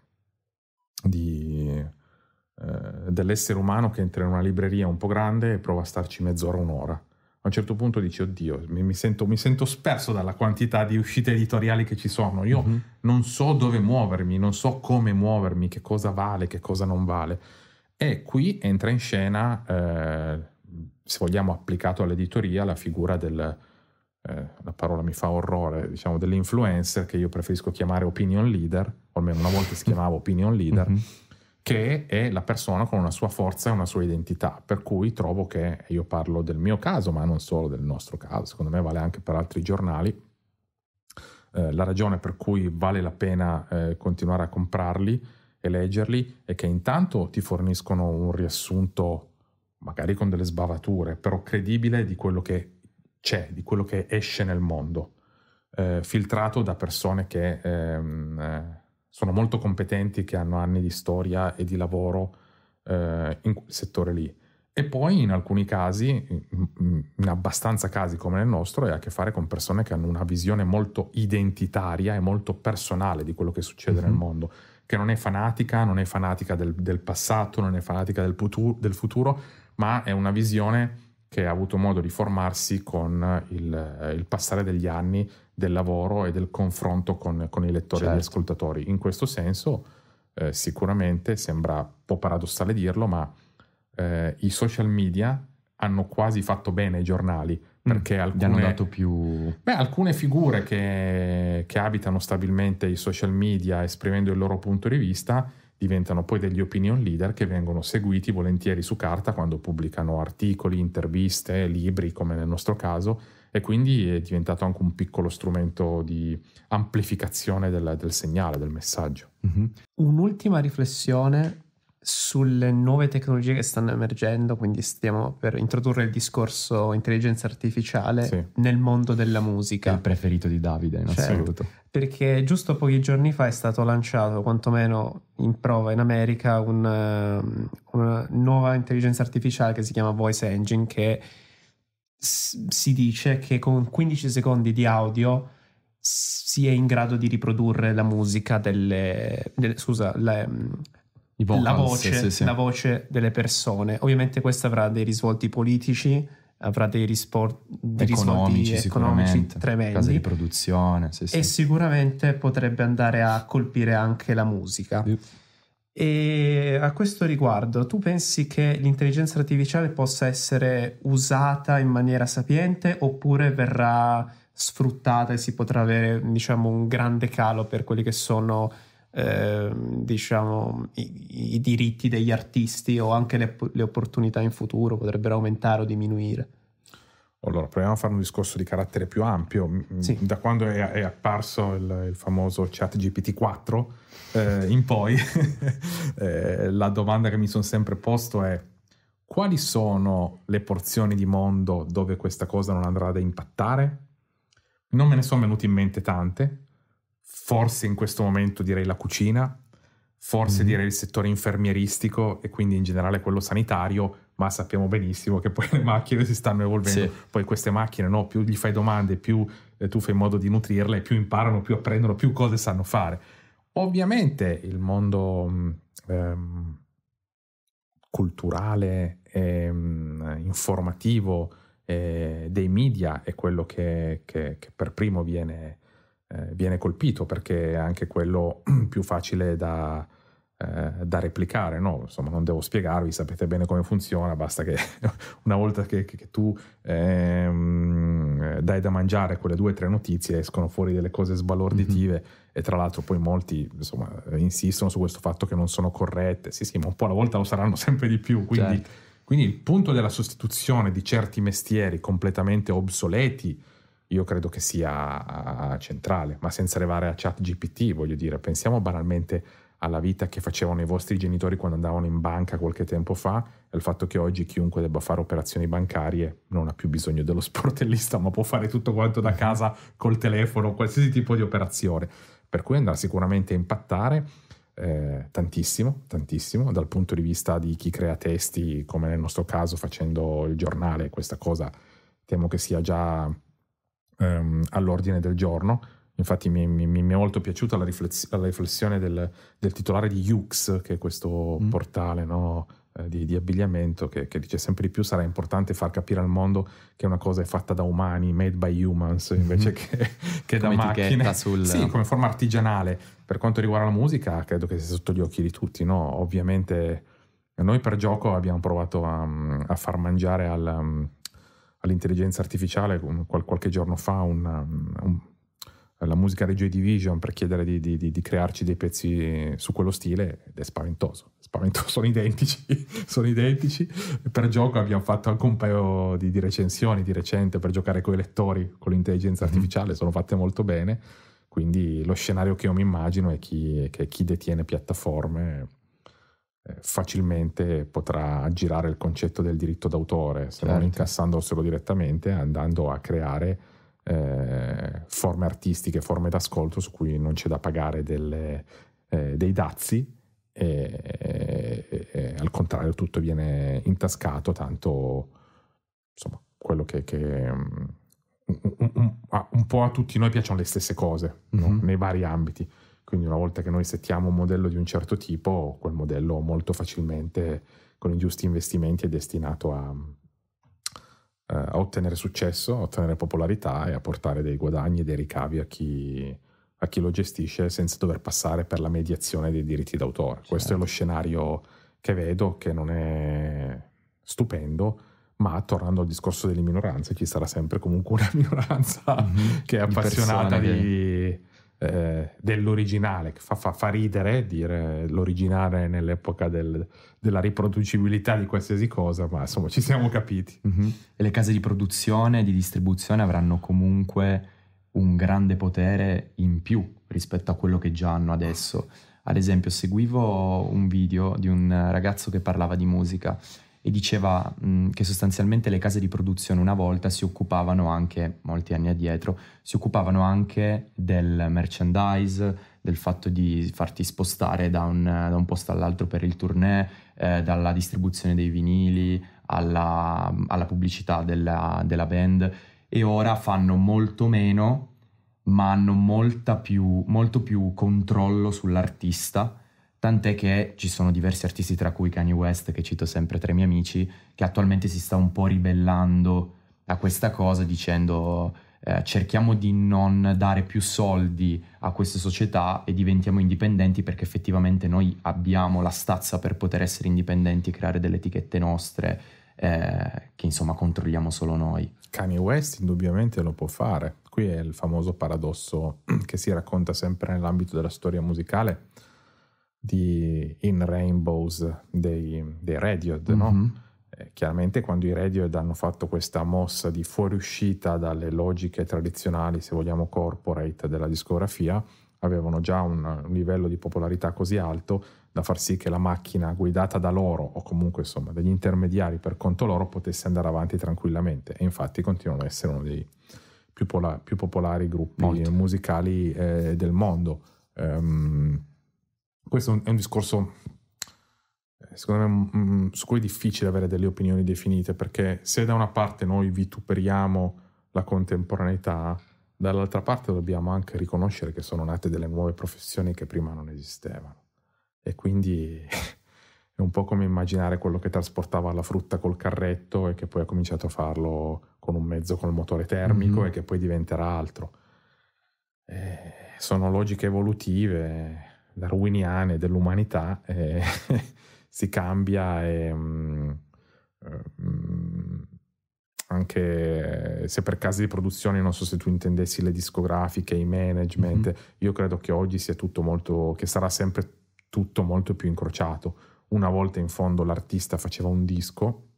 di, eh, dell'essere umano che entra in una libreria un po' grande e prova a starci mezz'ora, un'ora a un certo punto dici, oddio, mi sento, mi sento sperso dalla quantità di uscite editoriali che ci sono. Io mm-hmm. non so dove muovermi, non so come muovermi, che cosa vale, che cosa non vale. E qui entra in scena, eh, se vogliamo, applicato all'editoria, la figura del, eh, la parola mi fa orrore, diciamo, dell'influencer che io preferisco chiamare opinion leader, o almeno una volta si chiamava opinion leader. Mm-hmm che è la persona con una sua forza e una sua identità, per cui trovo che io parlo del mio caso, ma non solo del nostro caso, secondo me vale anche per altri giornali. Eh, la ragione per cui vale la pena eh, continuare a comprarli e leggerli è che intanto ti forniscono un riassunto, magari con delle sbavature, però credibile di quello che c'è, di quello che esce nel mondo, eh, filtrato da persone che ehm, eh, sono molto competenti, che hanno anni di storia e di lavoro eh, in quel settore lì. E poi in alcuni casi, in abbastanza casi come nel nostro, è a che fare con persone che hanno una visione molto identitaria e molto personale di quello che succede mm-hmm. nel mhm. mondo, che non è fanatica, non è fanatica del, del passato, non è fanatica del, putu- del futuro, ma è una visione che ha avuto modo di formarsi con il, eh, il passare degli anni del lavoro e del confronto con, con i lettori certo. e gli certo. ascoltatori. In questo senso, eh, sicuramente sembra un po' paradossale dirlo, ma eh, i social media hanno quasi fatto bene ai giornali mm, perché alcune, hanno dato più... Beh, alcune figure che, che abitano stabilmente i social media esprimendo il loro punto di vista diventano poi degli opinion leader che vengono seguiti volentieri su carta quando pubblicano articoli, interviste, libri, come nel nostro caso, e quindi è diventato anche un piccolo strumento di amplificazione del, del segnale, del messaggio. Mm-hmm. Un'ultima riflessione sulle nuove tecnologie che stanno emergendo, quindi stiamo per introdurre il discorso intelligenza artificiale sì. nel mondo della musica. È il preferito di Davide, in certo perché giusto pochi giorni fa è stato lanciato, quantomeno in prova in America, un, ehm, una nuova intelligenza artificiale che si chiama Voice Engine, che si dice che con 15 secondi di audio si è in grado di riprodurre la musica delle... delle scusa, le, ehm, vocals, la, voce, sì, sì. la voce delle persone. Ovviamente questo avrà dei risvolti politici avrà dei, rispor- dei economici, economici tremendi. Casa di produzione. Sì, sì. E sicuramente potrebbe andare a colpire anche la musica. Yep. E a questo riguardo, tu pensi che l'intelligenza artificiale possa essere usata in maniera sapiente oppure verrà sfruttata e si potrà avere diciamo un grande calo per quelli che sono Ehm, diciamo, i, i, diritti degli artisti o anche le, le opportunità in futuro potrebbero aumentare o diminuire? Allora, proviamo a fare un discorso di carattere più ampio. Sì. Da quando è, è apparso il, il, famoso chat GPT-4 eh, in poi, eh, la domanda che mi sono sempre posto è quali sono le porzioni di mondo dove questa cosa non andrà ad impattare? Non me ne sono venute in mente tante, forse in questo momento direi la cucina, forse mm. direi il settore infermieristico e quindi in generale quello sanitario, ma sappiamo benissimo che poi le macchine si stanno evolvendo. Sì. Poi queste macchine, no, più gli fai domande, più eh, tu fai in modo di nutrirle, più imparano, più apprendono, più cose sanno fare. Ovviamente il mondo mm, ehm, culturale, ehm, informativo eh, dei media è quello che, che, che per primo viene eh, viene colpito perché è anche quello più facile da, eh, da replicare. No? Insomma, non devo spiegarvi, sapete bene come funziona, basta che una volta che, che, che tu ehm, eh, dai da mangiare quelle due o tre notizie escono fuori delle cose sbalorditive mm-hmm. e tra l'altro poi molti insomma, insistono su questo fatto che non sono corrette. Sì, sì, ma un po' alla volta lo saranno sempre di più. Quindi, certo. quindi il punto della sostituzione di certi mestieri completamente obsoleti io credo che sia ah, centrale, ma senza arrivare a chat GPT, voglio dire, pensiamo banalmente alla vita che facevano i vostri genitori quando andavano in banca qualche tempo fa e al fatto che oggi chiunque debba fare operazioni bancarie non ha più bisogno dello sportellista, ma può fare tutto quanto da casa col telefono, qualsiasi tipo di operazione. Per cui andrà sicuramente a impattare eh, tantissimo, tantissimo dal punto di vista di chi crea testi, come nel nostro caso facendo il giornale, questa cosa temo che sia già ehm, all'ordine del giorno. Infatti mi, mi, mi, è molto piaciuta la, rifless- la riflessione del, del, titolare di Yux, che è questo mm. portale no, eh, di, di, abbigliamento, che, che, dice sempre di più sarà importante far capire al mondo che una cosa è fatta da umani, made by humans, mhm. invece mm. che, che da macchine. Sul... Sì, come forma artigianale. Per quanto riguarda la musica, credo che sia sotto gli occhi di tutti, no? Ovviamente noi per gioco abbiamo provato a, a far mangiare al all'intelligenza artificiale qualche giorno fa una, um, un, la musica di Joy Division per chiedere di, di, di, di, crearci dei pezzi su quello stile ed è spaventoso. spaventoso. Sono identici, sono identici. Per gioco abbiamo fatto anche un paio di, recensioni di recente per giocare con i lettori, con l'intelligenza mm-hmm. artificiale, sono fatte molto bene. Quindi lo scenario che io mi immagino è chi, che chi detiene piattaforme facilmente potrà aggirare il concetto del diritto d'autore, se certo. non incassandoselo direttamente, andando a creare eh, forme artistiche, forme d'ascolto su cui non c'è da pagare delle, eh, dei dazi. E, e, e, al contrario tutto viene intascato tanto insomma quello che, che um, un, un, un, un, po' a tutti noi piacciono le stesse cose mm-hmm. no? nei vari ambiti quindi una volta che noi settiamo un modello di un certo tipo, quel modello molto facilmente con i giusti investimenti è destinato a, eh, a ottenere successo, a ottenere popolarità e a portare dei guadagni e dei ricavi a chi, a chi lo gestisce senza dover passare per la mediazione dei diritti d'autore. Certo. Questo è lo scenario che vedo, che non è stupendo, ma tornando al discorso delle minoranze, ci sarà sempre comunque una minoranza mm-hmm. che è appassionata di, di, eh, dell'originale, che fa, fa, fa, ridere dire l'originale nell'epoca del, della riproducibilità di qualsiasi cosa, ma insomma ci siamo capiti. Uh-huh. E le case di produzione e di distribuzione avranno comunque un grande potere in più rispetto a quello che già hanno adesso. Ad esempio, seguivo un video di un ragazzo che parlava di musica e diceva mh, mm, che sostanzialmente le case di produzione una volta si occupavano anche, molti anni addietro, si occupavano anche del merchandise, del fatto di farti spostare da un, da un posto all'altro per il tournée, eh, dalla distribuzione dei vinili alla, alla pubblicità della, della band e ora fanno molto meno ma hanno più, molto più controllo sull'artista tant'è che ci sono diversi artisti, tra cui Kanye West, che cito sempre tra i miei amici, che attualmente si sta un po' ribellando a questa cosa dicendo eh, cerchiamo di non dare più soldi a queste società e diventiamo indipendenti perché effettivamente noi abbiamo la stazza per poter essere indipendenti, e creare delle etichette nostre eh, che insomma controlliamo solo noi. Kanye West indubbiamente lo può fare. Qui è il famoso paradosso che si racconta sempre nell'ambito della storia musicale di In Rainbows dei, dei Radiohead, mm-hmm. no? Mhm. Eh, chiaramente quando i Radiohead hanno fatto questa mossa di fuoriuscita dalle logiche tradizionali, se vogliamo corporate, della discografia, avevano già un, livello di popolarità così alto da far sì che la macchina guidata da loro o comunque insomma degli intermediari per conto loro potesse andare avanti tranquillamente e infatti continuano ad essere uno dei più, pola- più popolari gruppi Molto. musicali eh, del mondo. Um, questo è un discorso, eh, secondo me, mm, mm, su cui è difficile avere delle opinioni definite, perché se da una parte noi vituperiamo la contemporaneità, dall'altra parte dobbiamo anche riconoscere che sono nate delle nuove professioni che prima non esistevano. E quindi è un po' come immaginare quello che trasportava la frutta col carretto e che poi ha cominciato a farlo con un mezzo col motore termico mm-hmm. e che poi diventerà altro. Eh, sono logiche evolutive darwiniane dell'umanità eh, si cambia e, mh, mm, eh, mh, mm, anche se per casi di produzione non so se tu intendessi le discografiche, i management, mm-hmm. io credo che oggi sia tutto molto, che sarà sempre tutto molto più incrociato. Una volta in fondo l'artista faceva un disco,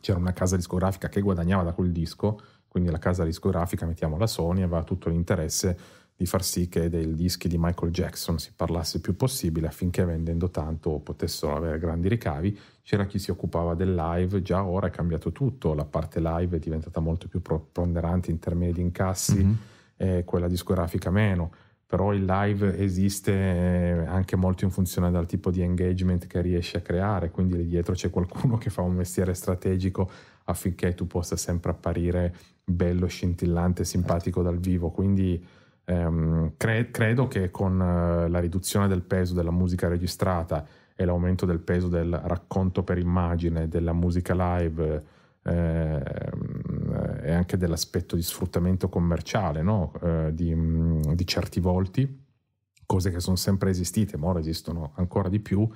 c'era una casa discografica che guadagnava da quel disco, quindi la casa discografica, mettiamo la Sony, aveva tutto l'interesse di far sì che dei dischi di Michael Jackson si parlasse il più possibile affinché vendendo tanto potessero avere grandi ricavi. C'era chi si occupava del live, già ora è cambiato tutto, la parte live è diventata molto più preponderante in termini di incassi, mm-hmm. eh, quella discografica meno, però il live esiste eh, anche molto in funzione dal tipo di engagement che riesci a creare, quindi lì dietro c'è qualcuno che fa un mestiere strategico affinché tu possa sempre apparire bello, scintillante, simpatico dal vivo, quindi Um, cre- credo che con uh, la riduzione del peso della musica registrata e l'aumento del peso del racconto per immagine, della musica live eh, e anche dell'aspetto di sfruttamento commerciale no? eh, di, mm, di, certi volti, cose che sono sempre esistite, ma ora esistono ancora di più,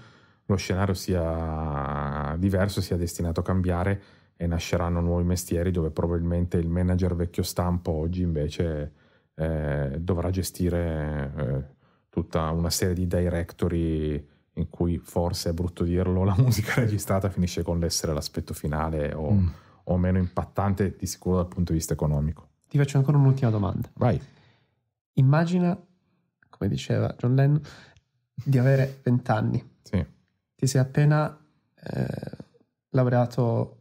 lo scenario sia diverso, sia destinato a cambiare e nasceranno nuovi mestieri dove probabilmente il manager vecchio stampo oggi invece eh, dovrà gestire eh, tutta una serie di directory in cui forse è brutto dirlo, la musica registrata finisce con l'essere l'aspetto finale o, mm. o meno impattante di sicuro dal punto di vista economico. Ti faccio ancora un'ultima domanda. Vai. Immagina, come diceva John Lennon, di avere 20 anni. Sì. Ti sei appena eh, laureato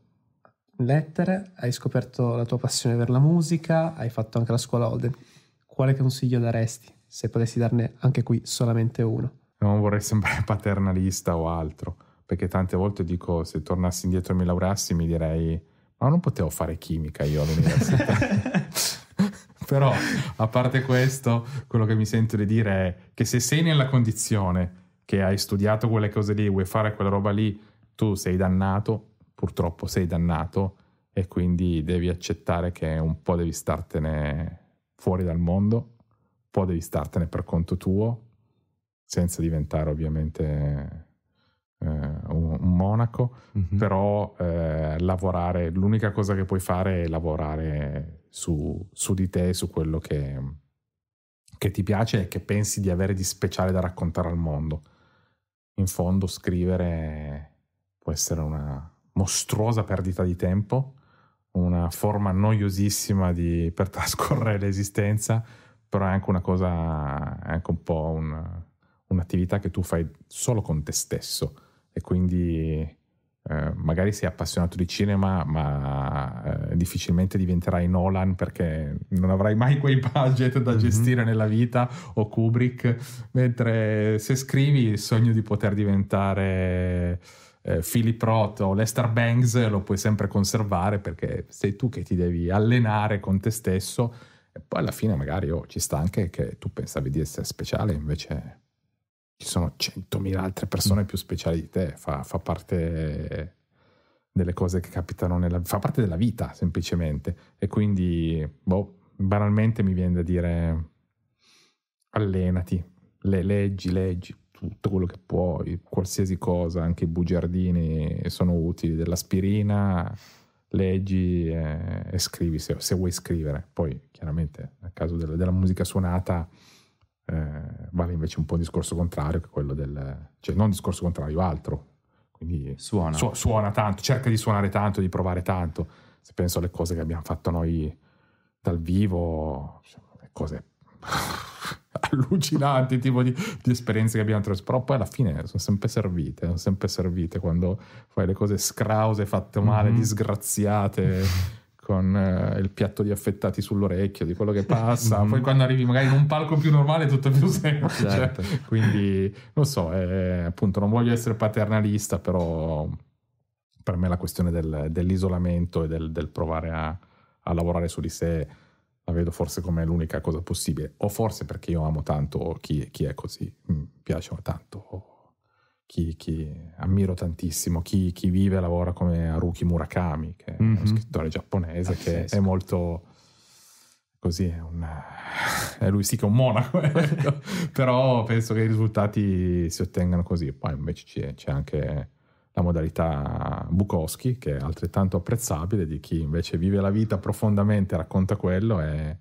in lettere, hai scoperto la tua passione per la musica, hai fatto anche la scuola Holden quale consiglio daresti se potessi darne anche qui solamente uno? Eh, non vorrei sembrare paternalista o altro, perché tante volte dico se tornassi indietro e mi laureassi mi direi ma non potevo fare chimica io all'università. Però, a parte questo, quello che mi sento di dire è che se sei nella condizione che hai studiato quelle cose lì, vuoi fare quella roba lì, tu sei dannato, purtroppo sei dannato, e quindi devi accettare che un po' devi startene fuori dal mondo, poi devi startene per conto tuo, senza diventare ovviamente eh, un, un, monaco, mm-hmm. però eh, lavorare, l'unica cosa che puoi fare è lavorare su, su di te, su quello che, che ti piace e che pensi di avere di speciale da raccontare al mondo. In fondo scrivere può essere una mostruosa perdita di tempo una forma noiosissima di, per trascorrere l'esistenza, però è anche una cosa, è anche un po' un, un'attività che tu fai solo con te stesso e quindi eh, magari sei appassionato di cinema, ma eh, difficilmente diventerai Nolan perché non avrai mai quei budget da mhm. gestire mm-hmm. nella vita o Kubrick, mentre se scrivi il sogno di poter diventare eh, Philip Roth o Lester Banks lo puoi sempre conservare perché sei tu che ti devi allenare con te stesso e poi alla fine magari oh, ci sta anche che tu pensavi di essere speciale invece ci sono centomila altre persone mm. più speciali di te fa, fa parte delle cose che capitano nella fa parte della vita semplicemente e quindi boh, banalmente mi viene da dire allenati le leggi leggi tutto quello che puoi, qualsiasi cosa, anche i bugiardini sono utili, dell'aspirina, leggi e, e scrivi se, se, vuoi scrivere. Poi chiaramente nel caso della, della musica suonata eh, vale invece un po' il discorso contrario che quello del... cioè non discorso contrario, altro. Quindi suona. Su, suona tanto, cerca di suonare tanto, di provare tanto. Se penso alle cose che abbiamo fatto noi dal vivo, cioè, cose allucinanti tipo di, di, esperienze che abbiamo trascorso, però poi alla fine sono sempre servite, sono sempre servite quando fai le cose scrause, fatte male, mm-hmm. disgraziate. con eh, il piatto di affettati sull'orecchio, di quello che passa. Mhm. Poi quando arrivi magari in un palco più normale tutto più semplice. Certo. Quindi non so, eh, appunto non voglio essere paternalista, però per me la questione del, dell'isolamento e del, del provare a, a, lavorare su di sé la vedo forse come l'unica cosa possibile, o forse perché io amo tanto chi, chi è così, mi piacciono tanto, chi, chi ammiro tantissimo, chi, chi, vive e lavora come Haruki Murakami, che è mm-hmm. uno scrittore giapponese che è molto così, è un, è eh, lui sì che è un monaco, ecco. però penso che i risultati si ottengano così, poi invece c'è, c'è anche la modalità Bukowski, che è altrettanto apprezzabile di chi invece vive la vita profondamente, racconta quello e,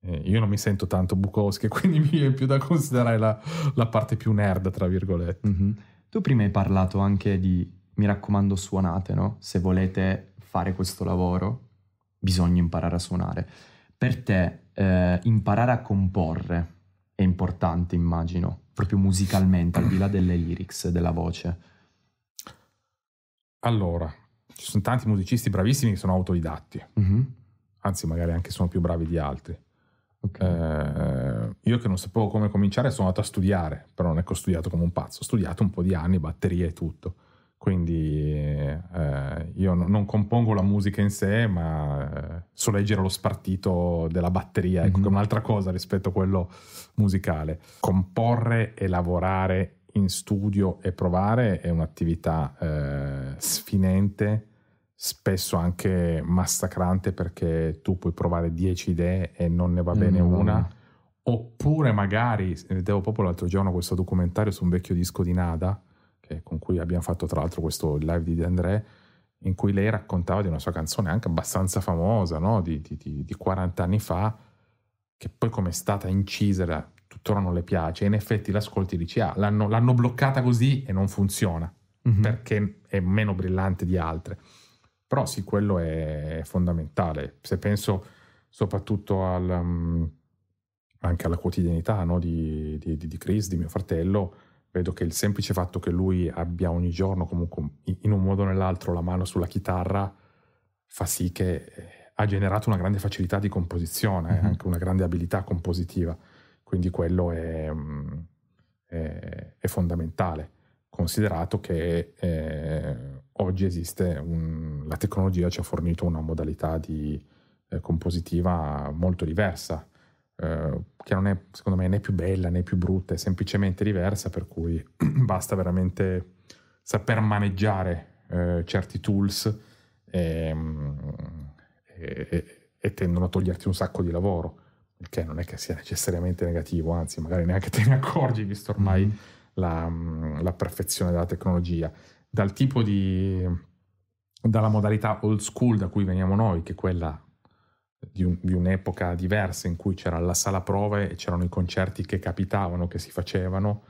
e io non mi sento tanto Bukowski, quindi mi viene più da considerare la, la parte più nerd, tra virgolette. Mm-hmm. Tu prima hai parlato anche di, mi raccomando, suonate, no? Se volete fare questo lavoro, bisogna imparare a suonare. Per te, eh, imparare a comporre è importante, immagino proprio musicalmente, al di là delle lyrics, della voce? Allora, ci sono tanti musicisti bravissimi che sono autodidatti, mm-hmm. anzi magari anche sono più bravi di altri. Okay. Eh, io che non sapevo come cominciare sono andato a studiare, però non è che ho studiato come un pazzo, ho studiato un po' di anni, batteria e tutto quindi eh, io non compongo la musica in sé, ma eh, so leggere lo spartito della batteria, mm-hmm. che è mhm. un'altra cosa rispetto a quello musicale. Comporre e lavorare in studio e provare è un'attività eh, sfinente, spesso anche massacrante perché tu puoi provare 10 idee e non ne va mm, bene mm-hmm. una. Oppure magari, vedevo eh, proprio l'altro giorno questo documentario su un vecchio disco di Nada, eh, con cui abbiamo fatto tra l'altro questo live di De André, in cui lei raccontava di una sua canzone anche abbastanza famosa, no? di, di, di 40 anni fa, che poi come è stata incisa tuttora non le piace, e in effetti l'ascolti e dici, ah, l'hanno, l'hanno bloccata così e non funziona, mm-hmm. perché è meno brillante di altre. Però sì, quello è fondamentale. Se penso soprattutto al, um, anche alla quotidianità no? di, di, di Chris, di mio fratello, vedo che il semplice fatto che lui abbia ogni giorno comunque in un modo o nell'altro la mano sulla chitarra fa sì che eh, ha generato una grande facilità di composizione, eh, mm-hmm. anche una grande abilità compositiva, quindi quello è, mm, è, è fondamentale, considerato che eh, oggi esiste un, la tecnologia ci ha fornito una modalità di, eh, compositiva molto diversa eh, che non è secondo me né più bella né più brutta, è semplicemente diversa, per cui basta veramente saper maneggiare eh, certi tools mm, e, e, e, tendono a toglierti un sacco di lavoro, il che non è che sia necessariamente negativo, anzi magari neanche te ne accorgi, visto ormai mm-hmm. mm. la, la perfezione della tecnologia. Dal tipo di dalla modalità old school da cui veniamo noi, che è quella di, un, di, un'epoca diversa in cui c'era la sala prove e c'erano i concerti che capitavano, che si facevano.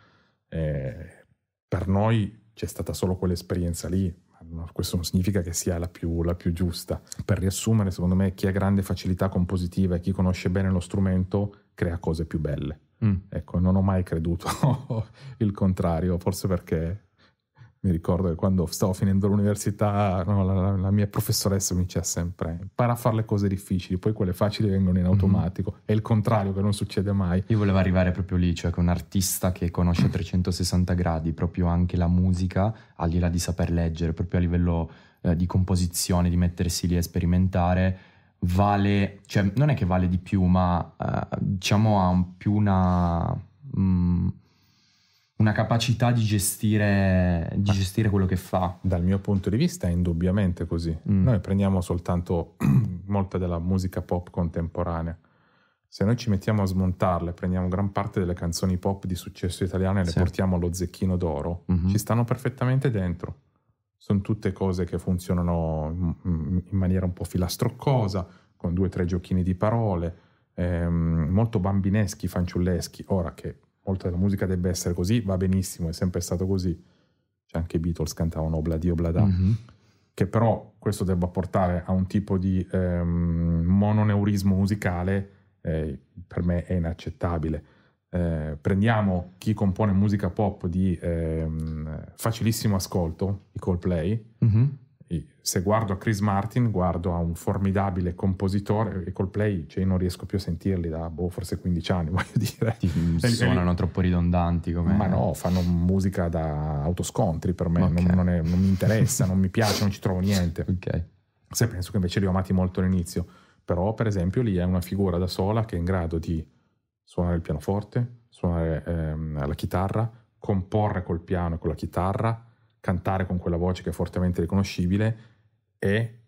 Eh, per noi c'è stata solo quell'esperienza lì, ma questo non significa che sia la più, la più giusta. Per riassumere, secondo me, chi ha grande facilità compositiva e chi conosce bene lo strumento crea cose più belle. Mm. Ecco, non ho mai creduto il contrario, forse perché mi ricordo che quando stavo finendo l'università, no, la, la, mia professoressa mi diceva sempre: impara a fare le cose difficili, poi quelle facili vengono in mhm. automatico. È il contrario che non succede mai. Io volevo arrivare proprio lì, cioè che un artista che conosce a 360 gradi proprio anche la musica, al di là di saper leggere, proprio a livello eh, di composizione, di mettersi lì a sperimentare, vale, cioè non è che vale di più, ma eh, diciamo ha un, più una. Mh, mm, una capacità di gestire, di ah. gestire quello che fa. Dal mio punto di vista è indubbiamente così. Mm. Noi prendiamo soltanto molta della musica pop contemporanea. Se noi ci mettiamo a smontarle, prendiamo gran parte delle canzoni pop di successo italiane e le sì. portiamo allo zecchino d'oro, mm-hmm. ci stanno perfettamente dentro. Sono tutte cose che funzionano in maniera un po' filastroccosa, con due o tre giochini di parole, ehm, molto bambineschi, fanciulleschi. Ora che molto della musica debba essere così, va benissimo, è sempre stato così. Cioè anche i Beatles cantavano obladi oblada. Mm-hmm. Che però questo debba portare a un tipo di ehm, mononeurismo musicale, eh, per me è inaccettabile. Eh, prendiamo chi compone musica pop di ehm, facilissimo ascolto, i Coldplay, mm-hmm se guardo a Chris Martin, guardo a un formidabile compositore e col play cioè, non riesco più a sentirli da boh, forse 15 anni, voglio dire. Ti suonano troppo ridondanti come. Ma no, fanno musica da autoscontri per me, okay. non, non, è, non, mi interessa, non mi piace, non ci trovo niente. Okay. Se penso che invece li ho amati molto all'inizio, però per esempio lì è una figura da sola che è in grado di suonare il pianoforte, suonare ehm, la chitarra, comporre col piano e con la chitarra cantare con quella voce che è fortemente riconoscibile e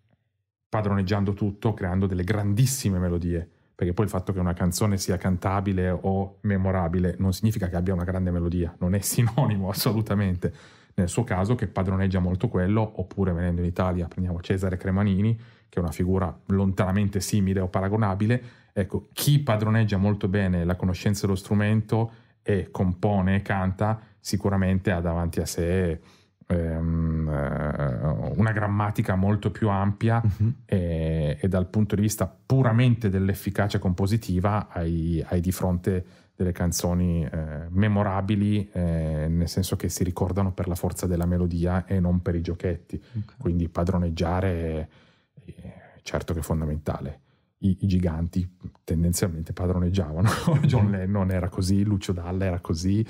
padroneggiando tutto, creando delle grandissime melodie. Perché poi il fatto che una canzone sia cantabile o memorabile non significa che abbia una grande melodia, non è sinonimo assolutamente. Nel suo caso, che padroneggia molto quello, oppure venendo in Italia, prendiamo Cesare Cremanini, che è una figura lontanamente simile o paragonabile. Ecco, chi padroneggia molto bene la conoscenza dello strumento e compone e canta, sicuramente ha davanti a sé Ehm, eh, una grammatica molto più ampia uh-huh. e, e, dal punto di vista puramente dell'efficacia compositiva hai, hai di fronte delle canzoni eh, memorabili, eh, nel senso che si ricordano per la forza della melodia e non per i giochetti. Okay. Quindi padroneggiare è, è certo che è fondamentale. I, I, giganti tendenzialmente padroneggiavano. John Lennon era così, Lucio Dalla era così,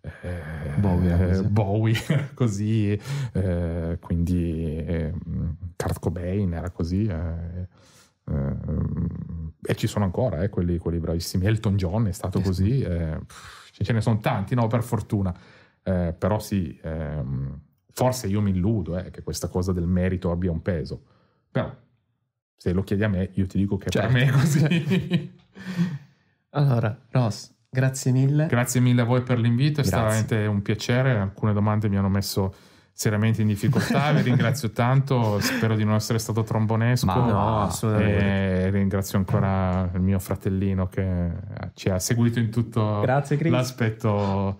eh, Bowie, eh, Bowie così, eh, quindi eh, Kurt Cobain era così eh, eh, e ci sono ancora quelli, quelli, bravissimi, Elton John è stato esatto. così, ce ne sono tanti, no per fortuna, però sì, ehm, forse io mi illudo che questa cosa del merito abbia un peso, però se lo chiedi a me io ti dico che certo. per me è così. allora, Ross, Grazie mille. Grazie mille a voi per l'invito, è stato veramente un piacere. Alcune domande mi hanno messo seriamente in difficoltà, vi ringrazio tanto, spero di non essere stato trombonesco. Ma no, assolutamente. E ringrazio ancora il mio fratellino che ci ha seguito in tutto Grazie, l'aspetto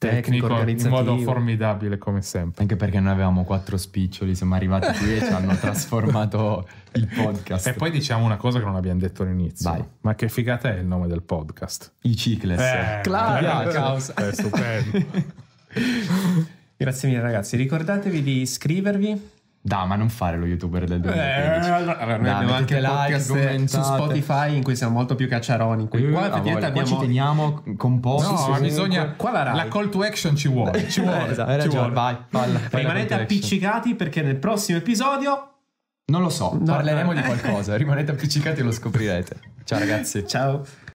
tecnico, tecnico in modo formidabile come sempre. Anche perché noi avevamo quattro spiccioli, siamo arrivati qui e ci hanno trasformato il podcast. E poi diciamo una cosa che non abbiamo detto all'inizio. Vai. Ma che figata è il nome del podcast? I Cicles. Eh, Claudia, È stupendo. Grazie mille ragazzi, ricordatevi di iscrivervi da, ma non fare lo youtuber del 2013. Eh, allora, noi da, abbiamo anche podcast like, su Spotify in cui siamo molto più cacciaroni. In cui eh, qua, eh, voglia, abbiamo... ci teniamo composti. No, bisogna... Qua la, la call to action ci vuole. Ci vuole, eh, esatto, ci vuole. Vai, palla, Rimanete appiccicati perché nel prossimo episodio... Non lo so, no, parleremo eh. di qualcosa. Rimanete appiccicati e lo scoprirete. Ciao ragazzi. Ciao.